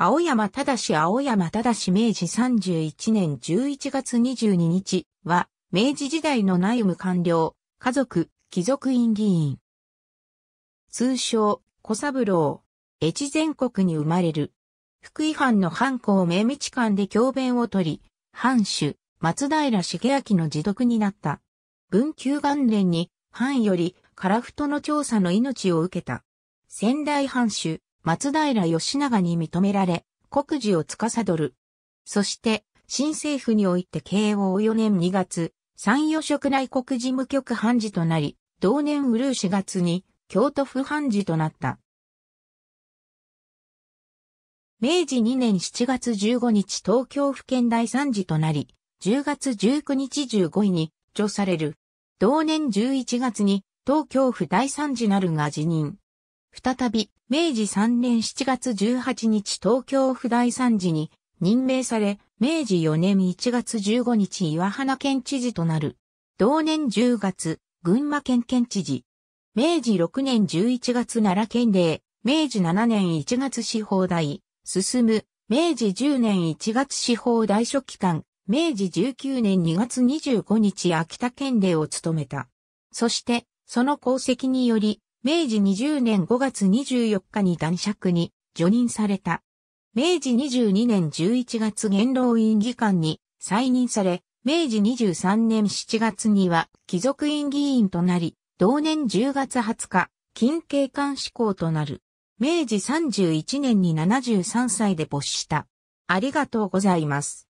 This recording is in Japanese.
青山正青山正明治31年11月22日は、明治時代の内務官僚、家族、貴族院議員。通称、小三郎。越前国に生まれる。福井藩の藩校明道館で教鞭を取り、藩主、松平重明の自読になった。文久元年に、藩より、樺太の調査の命を受けた。仙台藩主、松平義長に認められ、国事を司る。そして、新政府において慶応4年2月、山陽職内国事務局判事となり、同年うるう4月に京都府判事となった。明治2年7月15日東京府県第3次となり、10月19日15位に除される。同年11月に東京府第3次なるが辞任。再び、明治3年7月18日東京府大参事に任命され、明治4年1月15日岩花県知事となる。同年10月、群馬県県知事。明治6年11月奈良県令、明治7年1月司法大、進む、明治10年1月司法大書記官、明治19年2月25日秋田県令を務めた。そして、その功績により、明治20年5月24日に男爵に除任された。明治22年11月元老院議官に再任され、明治23年7月には貴族院議員となり、同年10月20日、近景官志向となる。明治31年に73歳で没した。ありがとうございます。